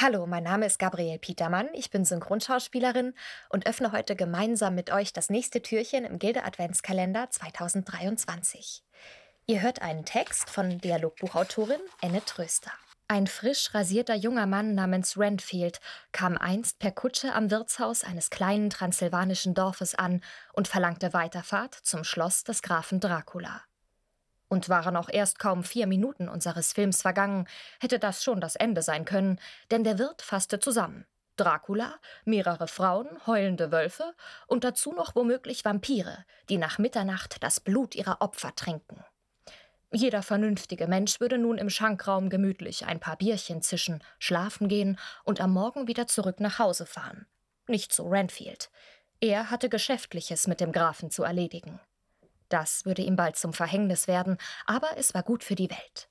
Hallo, mein Name ist Gabriel Petermann, ich bin Synchronschauspielerin und öffne heute gemeinsam mit euch das nächste Türchen im Gilde Adventskalender 2023. Ihr hört einen Text von Dialogbuchautorin Anne Tröster. Ein frisch rasierter junger Mann namens Renfield kam einst per Kutsche am Wirtshaus eines kleinen transsilvanischen Dorfes an und verlangte Weiterfahrt zum Schloss des Grafen Dracula und waren auch erst kaum vier Minuten unseres Films vergangen, hätte das schon das Ende sein können, denn der Wirt fasste zusammen. Dracula, mehrere Frauen, heulende Wölfe und dazu noch womöglich Vampire, die nach Mitternacht das Blut ihrer Opfer trinken. Jeder vernünftige Mensch würde nun im Schankraum gemütlich ein paar Bierchen zischen, schlafen gehen und am Morgen wieder zurück nach Hause fahren. Nicht so Renfield. Er hatte Geschäftliches mit dem Grafen zu erledigen. Das würde ihm bald zum Verhängnis werden, aber es war gut für die Welt.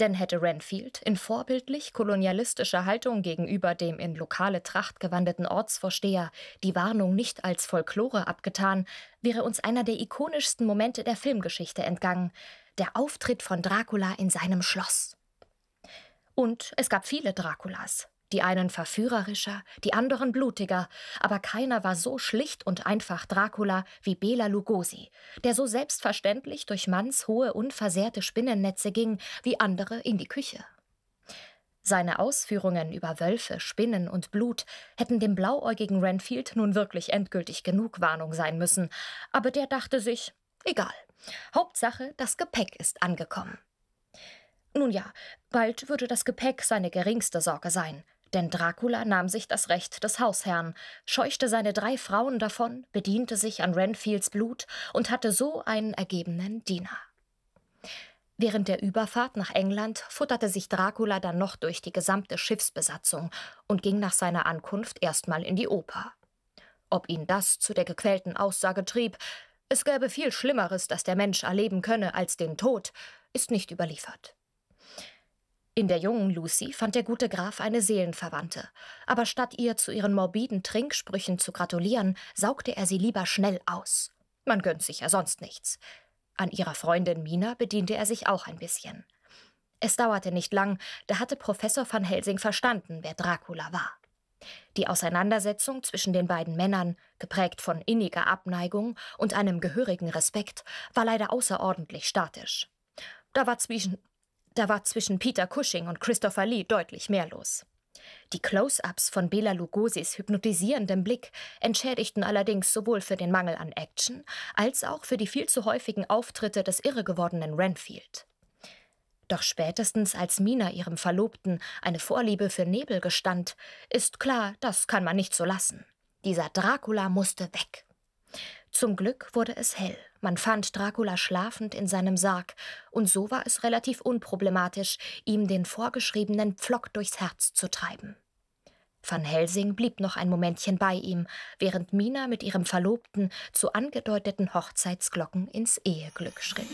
Denn hätte Renfield in vorbildlich kolonialistischer Haltung gegenüber dem in lokale Tracht gewandeten Ortsvorsteher die Warnung nicht als Folklore abgetan, wäre uns einer der ikonischsten Momente der Filmgeschichte entgangen, der Auftritt von Dracula in seinem Schloss. Und es gab viele Draculas, die einen verführerischer, die anderen blutiger, aber keiner war so schlicht und einfach Dracula wie Bela Lugosi, der so selbstverständlich durch mannshohe, unversehrte Spinnennetze ging, wie andere in die Küche. Seine Ausführungen über Wölfe, Spinnen und Blut hätten dem blauäugigen Renfield nun wirklich endgültig genug Warnung sein müssen, aber der dachte sich, egal, Hauptsache, das Gepäck ist angekommen. Nun ja, bald würde das Gepäck seine geringste Sorge sein. Denn Dracula nahm sich das Recht des Hausherrn, scheuchte seine drei Frauen davon, bediente sich an Renfields Blut und hatte so einen ergebenen Diener. Während der Überfahrt nach England futterte sich Dracula dann noch durch die gesamte Schiffsbesatzung und ging nach seiner Ankunft erstmal in die Oper. Ob ihn das zu der gequälten Aussage trieb, es gäbe viel Schlimmeres, das der Mensch erleben könne als den Tod, ist nicht überliefert. In der jungen Lucy fand der gute Graf eine Seelenverwandte, aber statt ihr zu ihren morbiden Trinksprüchen zu gratulieren, saugte er sie lieber schnell aus. Man gönnt sich ja sonst nichts. An ihrer Freundin Mina bediente er sich auch ein bisschen. Es dauerte nicht lang, da hatte Professor van Helsing verstanden, wer Dracula war. Die Auseinandersetzung zwischen den beiden Männern, geprägt von inniger Abneigung und einem gehörigen Respekt, war leider außerordentlich statisch. Da war zwischen, da war zwischen Peter Cushing und Christopher Lee deutlich mehr los. Die Close-ups von Bela Lugosis hypnotisierendem Blick entschädigten allerdings sowohl für den Mangel an Action als auch für die viel zu häufigen Auftritte des irregewordenen Renfield. Doch spätestens als Mina ihrem Verlobten eine Vorliebe für Nebel gestand, ist klar, das kann man nicht so lassen. Dieser Dracula musste weg. Zum Glück wurde es hell. Man fand Dracula schlafend in seinem Sarg, und so war es relativ unproblematisch, ihm den vorgeschriebenen Pflock durchs Herz zu treiben. Van Helsing blieb noch ein Momentchen bei ihm, während Mina mit ihrem Verlobten zu angedeuteten Hochzeitsglocken ins Eheglück schritt.